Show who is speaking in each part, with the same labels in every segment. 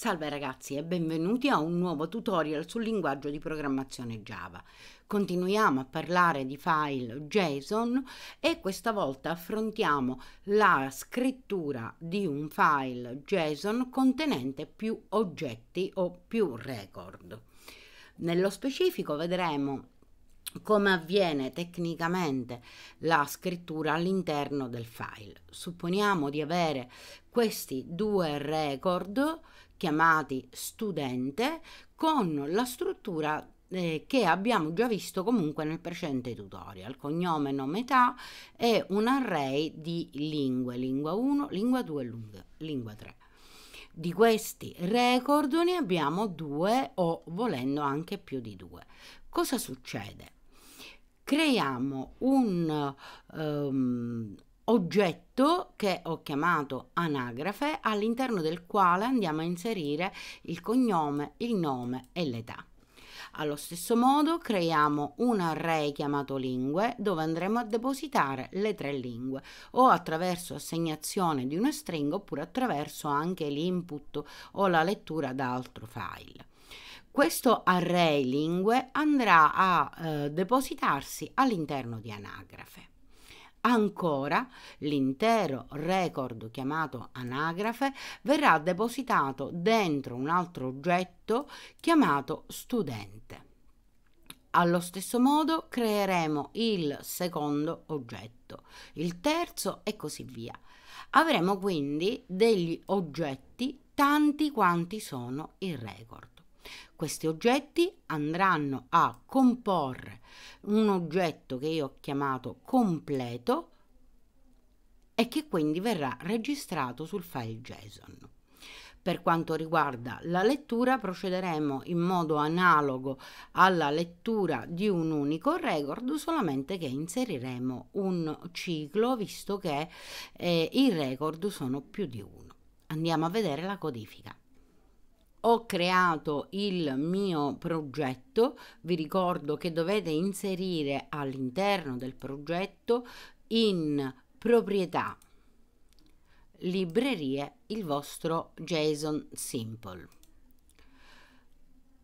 Speaker 1: Salve ragazzi e benvenuti a un nuovo tutorial sul linguaggio di programmazione Java. Continuiamo a parlare di file JSON e questa volta affrontiamo la scrittura di un file JSON contenente più oggetti o più record. Nello specifico vedremo come avviene tecnicamente la scrittura all'interno del file. Supponiamo di avere questi due record chiamati studente con la struttura eh, che abbiamo già visto comunque nel precedente tutorial, cognome, nome, età e un array di lingue, lingua 1, lingua 2 e lingua 3. Di questi record ne abbiamo due o volendo anche più di due. Cosa succede? Creiamo un, um, oggetto che ho chiamato anagrafe all'interno del quale andiamo a inserire il cognome, il nome e l'età. Allo stesso modo creiamo un array chiamato lingue dove andremo a depositare le tre lingue o attraverso assegnazione di una stringa oppure attraverso anche l'input o la lettura da altro file. Questo array lingue andrà a eh, depositarsi all'interno di anagrafe. Ancora, l'intero record chiamato anagrafe verrà depositato dentro un altro oggetto chiamato studente. Allo stesso modo creeremo il secondo oggetto, il terzo e così via. Avremo quindi degli oggetti tanti quanti sono i record. Questi oggetti andranno a comporre un oggetto che io ho chiamato completo e che quindi verrà registrato sul file JSON. Per quanto riguarda la lettura procederemo in modo analogo alla lettura di un unico record solamente che inseriremo un ciclo visto che eh, i record sono più di uno. Andiamo a vedere la codifica ho creato il mio progetto, vi ricordo che dovete inserire all'interno del progetto in proprietà librerie il vostro JSON Simple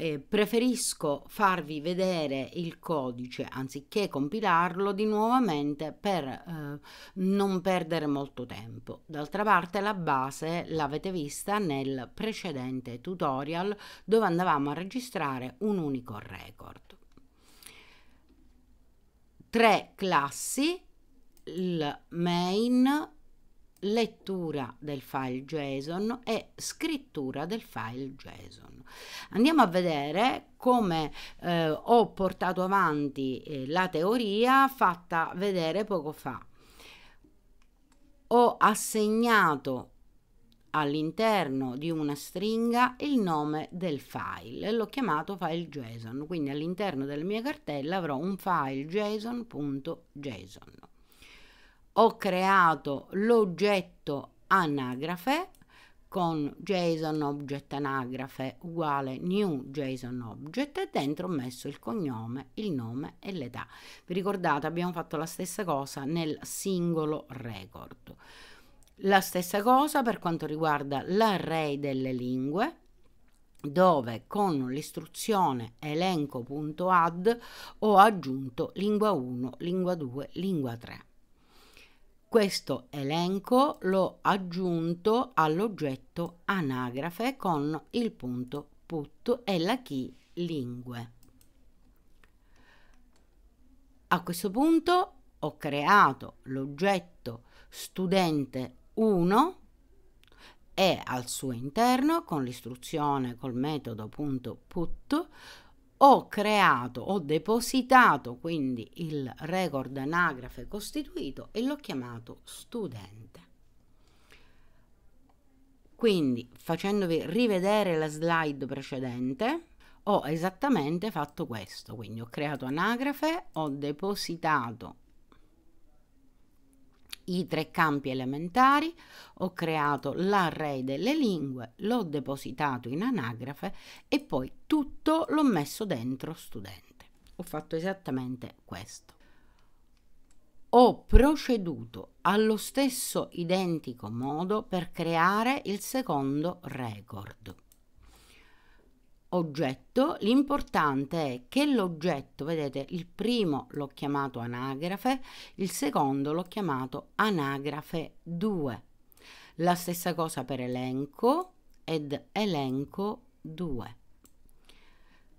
Speaker 1: eh, preferisco farvi vedere il codice anziché compilarlo di nuovamente per eh, non perdere molto tempo. D'altra parte la base l'avete vista nel precedente tutorial dove andavamo a registrare un unico record. Tre classi, il main, lettura del file JSON e scrittura del file JSON. Andiamo a vedere come eh, ho portato avanti eh, la teoria fatta vedere poco fa. Ho assegnato all'interno di una stringa il nome del file e l'ho chiamato file JSON quindi all'interno della mia cartella avrò un file json.json ho creato l'oggetto anagrafe con JSON Object anagrafe uguale new JSON Object e dentro ho messo il cognome, il nome e l'età. Vi ricordate abbiamo fatto la stessa cosa nel singolo record. La stessa cosa per quanto riguarda l'array delle lingue dove con l'istruzione elenco.add ho aggiunto lingua 1, lingua 2, lingua 3. Questo elenco l'ho aggiunto all'oggetto anagrafe con il punto put e la key lingue. A questo punto ho creato l'oggetto studente 1 e al suo interno con l'istruzione col metodo punto put ho creato, ho depositato quindi il record anagrafe costituito e l'ho chiamato studente. Quindi facendovi rivedere la slide precedente ho esattamente fatto questo, quindi ho creato anagrafe, ho depositato i tre campi elementari, ho creato l'array delle lingue, l'ho depositato in anagrafe e poi tutto l'ho messo dentro studente. Ho fatto esattamente questo. Ho proceduto allo stesso identico modo per creare il secondo record oggetto, l'importante è che l'oggetto, vedete, il primo l'ho chiamato anagrafe, il secondo l'ho chiamato anagrafe 2. La stessa cosa per elenco ed elenco 2.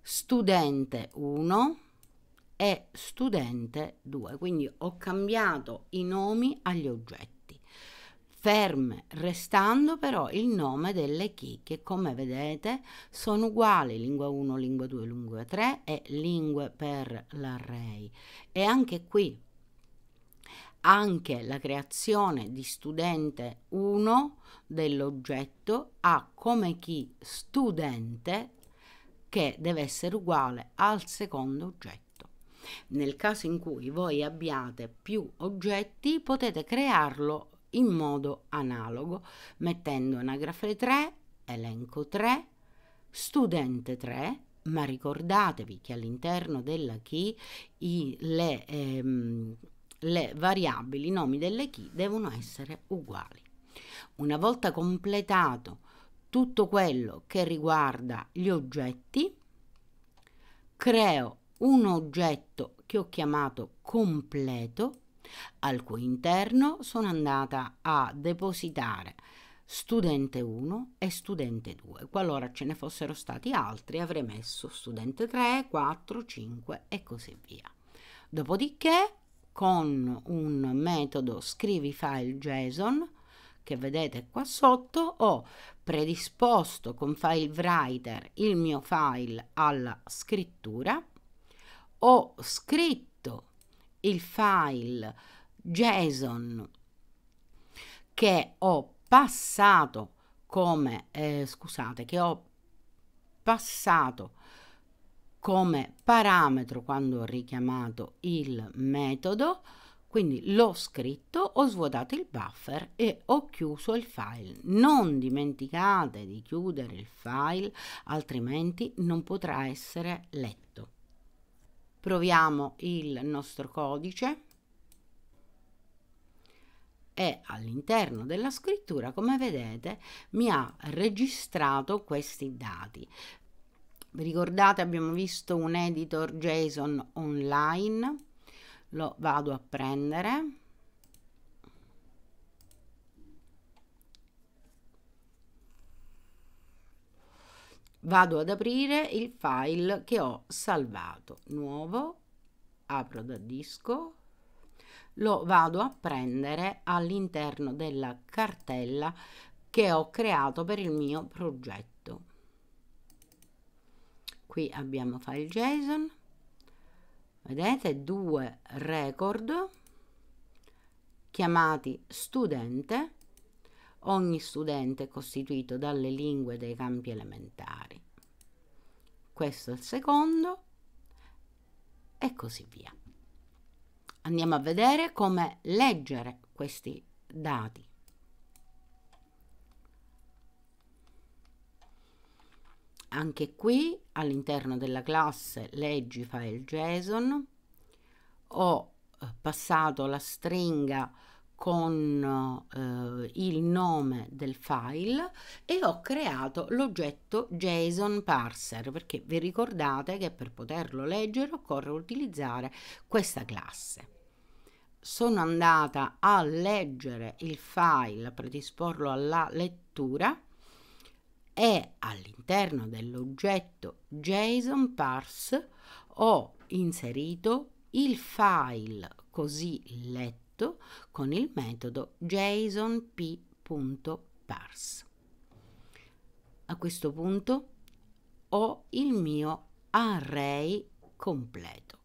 Speaker 1: Studente 1 e studente 2, quindi ho cambiato i nomi agli oggetti ferme, restando però il nome delle chi che come vedete sono uguali lingua 1, lingua 2, lingua 3 e lingue per l'array. E anche qui anche la creazione di studente 1 dell'oggetto ha come chi studente che deve essere uguale al secondo oggetto. Nel caso in cui voi abbiate più oggetti potete crearlo in modo analogo, mettendo anagrafe 3, elenco 3, studente 3, ma ricordatevi che all'interno della key i, le, ehm, le variabili, i nomi delle key devono essere uguali. Una volta completato tutto quello che riguarda gli oggetti, creo un oggetto che ho chiamato completo al cui interno sono andata a depositare studente 1 e studente 2. Qualora ce ne fossero stati altri avrei messo studente 3, 4, 5 e così via. Dopodiché con un metodo scrivi file JSON che vedete qua sotto ho predisposto con file writer il mio file alla scrittura ho scritto il file JSON che ho passato come eh, scusate che ho passato come parametro quando ho richiamato il metodo quindi l'ho scritto, ho svuotato il buffer e ho chiuso il file. Non dimenticate di chiudere il file, altrimenti non potrà essere letto proviamo il nostro codice e all'interno della scrittura come vedete mi ha registrato questi dati vi ricordate abbiamo visto un editor json online lo vado a prendere vado ad aprire il file che ho salvato nuovo apro da disco lo vado a prendere all'interno della cartella che ho creato per il mio progetto qui abbiamo file json vedete due record chiamati studente ogni studente è costituito dalle lingue dei campi elementari. Questo è il secondo e così via. Andiamo a vedere come leggere questi dati. Anche qui all'interno della classe leggi file JSON ho eh, passato la stringa con eh, il nome del file e ho creato l'oggetto JSON parser perché vi ricordate che per poterlo leggere occorre utilizzare questa classe sono andata a leggere il file, a predisporlo alla lettura e all'interno dell'oggetto JSON parse ho inserito il file così letto fatto con il metodo jsonp.parse. A questo punto ho il mio array completo.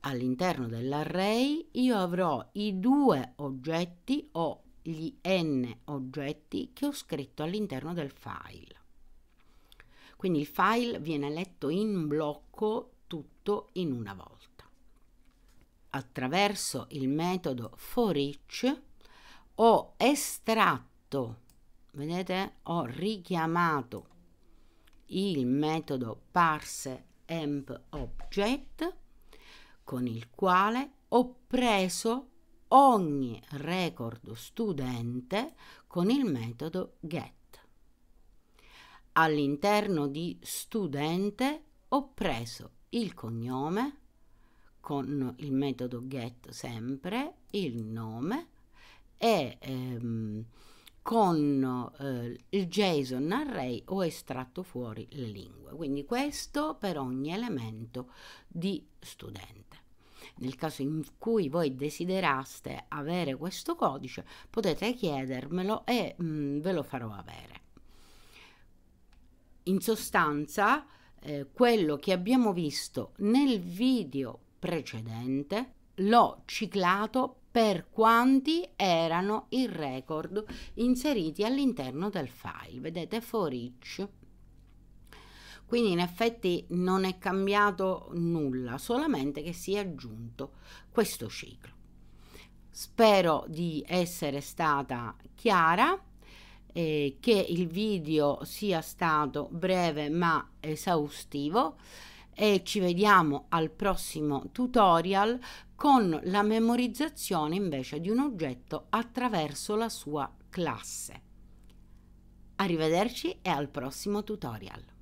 Speaker 1: All'interno dell'array io avrò i due oggetti o gli n oggetti che ho scritto all'interno del file. Quindi il file viene letto in blocco tutto in una volta attraverso il metodo for each ho estratto, vedete, ho richiamato il metodo parse emp object con il quale ho preso ogni record studente con il metodo get. All'interno di studente ho preso il cognome, con il metodo get sempre il nome e ehm, con eh, il JSON array ho estratto fuori le lingue. Quindi questo per ogni elemento di studente. Nel caso in cui voi desideraste avere questo codice potete chiedermelo e mh, mm, ve lo farò avere. In sostanza eh, quello che abbiamo visto nel video precedente, l'ho ciclato per quanti erano i record inseriti all'interno del file. Vedete for each. Quindi in effetti non è cambiato nulla, solamente che si è aggiunto questo ciclo. Spero di essere stata chiara eh, che il video sia stato breve ma esaustivo e ci vediamo al prossimo tutorial con la memorizzazione invece di un oggetto attraverso la sua classe. Arrivederci e al prossimo tutorial.